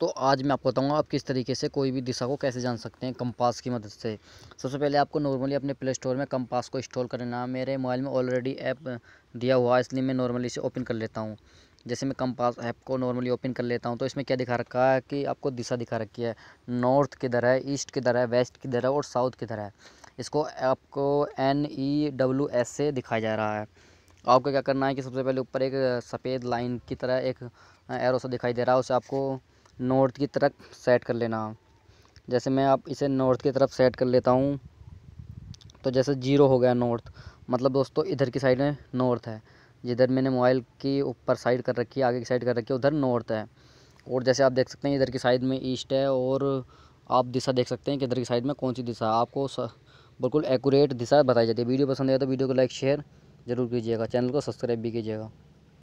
तो आज मैं आपको बताऊंगा आप किस तरीके से कोई भी दिशा को कैसे जान सकते हैं कंपास की मदद से सबसे पहले आपको नॉर्मली अपने प्ले स्टोर में कंपास को इंस्टॉल करना मेरे मोबाइल में ऑलरेडी ऐप दिया हुआ है इसलिए मैं नॉर्मली इसे ओपन कर लेता हूँ जैसे मैं कंपास ऐप को नॉर्मली ओपन कर लेता हूँ तो इसमें क्या दिखा रखा है कि आपको दिशा दिखा रखी है नॉर्थ किधर है ईस्ट किधर है वेस्ट किधर है और साउथ किधर है इसको आपको एन ई डब्ल्यू एस से दिखाया जा रहा है आपको क्या करना है कि सबसे पहले ऊपर एक सफ़ेद लाइन की तरह एक एरो सा दिखाई दे रहा है उसे आपको नॉर्थ की तरफ सेट कर लेना जैसे मैं आप इसे नॉर्थ की तरफ सेट कर लेता हूँ तो जैसे जीरो हो गया नॉर्थ मतलब दोस्तों इधर की साइड में नॉर्थ है जिधर मैंने मोबाइल की ऊपर साइड कर रखी है आगे की साइड कर रखी है उधर नॉर्थ है और जैसे आप देख सकते हैं इधर की साइड में ईस्ट है और आप दिशा देख सकते हैं कि इधर की साइड में कौन सी दिशा आपको बिल्कुल एक्यूरेट दिशा बताई जाती है वीडियो पसंद आया तो वीडियो को लाइक शेयर ज़रूर कीजिएगा चैनल को सब्सक्राइब भी कीजिएगा